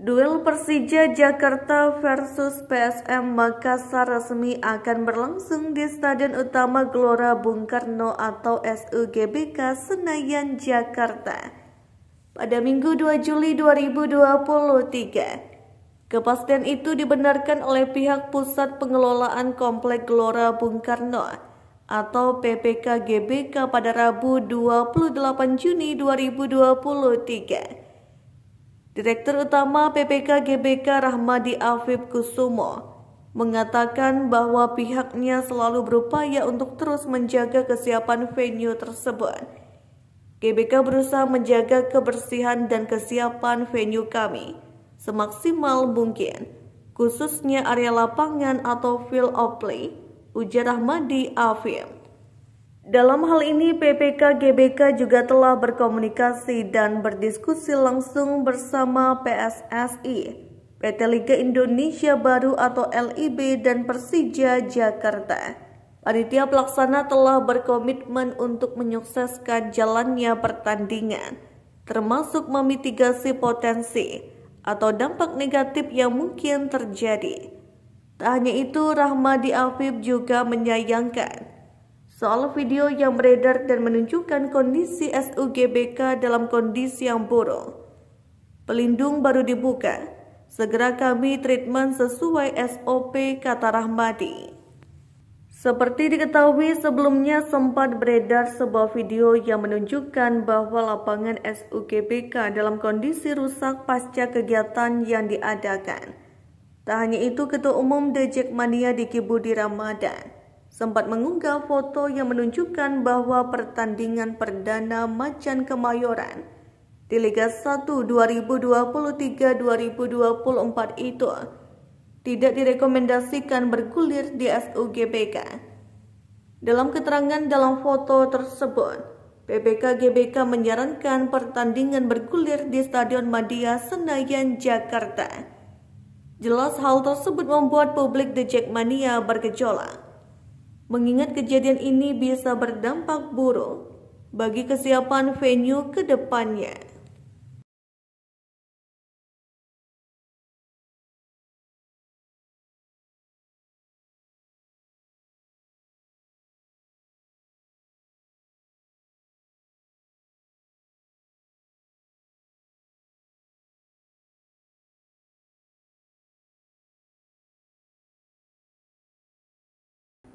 Duel Persija Jakarta versus PSM Makassar resmi akan berlangsung di Stadion Utama Gelora Bung Karno atau SUGBK Senayan, Jakarta pada Minggu 2 Juli 2023. Kepastian itu dibenarkan oleh pihak Pusat Pengelolaan Komplek Gelora Bung Karno atau PPKGBK pada Rabu 28 Juni 2023 Direktur Utama PPK GBK Rahmadi Afif Kusumo mengatakan bahwa pihaknya selalu berupaya untuk terus menjaga kesiapan venue tersebut. GBK berusaha menjaga kebersihan dan kesiapan venue kami semaksimal mungkin, khususnya area lapangan atau field of play, ujar Rahmadi Afif. Dalam hal ini, PPK GBK juga telah berkomunikasi dan berdiskusi langsung bersama PSSI, PT Liga Indonesia Baru atau LIB dan Persija Jakarta. Panitia pelaksana telah berkomitmen untuk menyukseskan jalannya pertandingan, termasuk memitigasi potensi atau dampak negatif yang mungkin terjadi. Tak hanya itu, Rahmadi Afif juga menyayangkan Soal video yang beredar dan menunjukkan kondisi SUGBK dalam kondisi yang buruk. Pelindung baru dibuka. Segera kami treatment sesuai SOP kata Rahmadi. Seperti diketahui sebelumnya sempat beredar sebuah video yang menunjukkan bahwa lapangan SUGBK dalam kondisi rusak pasca kegiatan yang diadakan. Tak hanya itu, Ketua Umum Dejek Mania Diki Budi Ramadan sempat mengunggah foto yang menunjukkan bahwa pertandingan perdana Macan Kemayoran di Liga 1 2023-2024 itu tidak direkomendasikan bergulir di SUGBK. Dalam keterangan dalam foto tersebut, PBK GBK menyarankan pertandingan bergulir di Stadion Madia Senayan, Jakarta. Jelas hal tersebut membuat publik The Jackmania bergejolak mengingat kejadian ini bisa berdampak buruk bagi kesiapan venue ke depannya.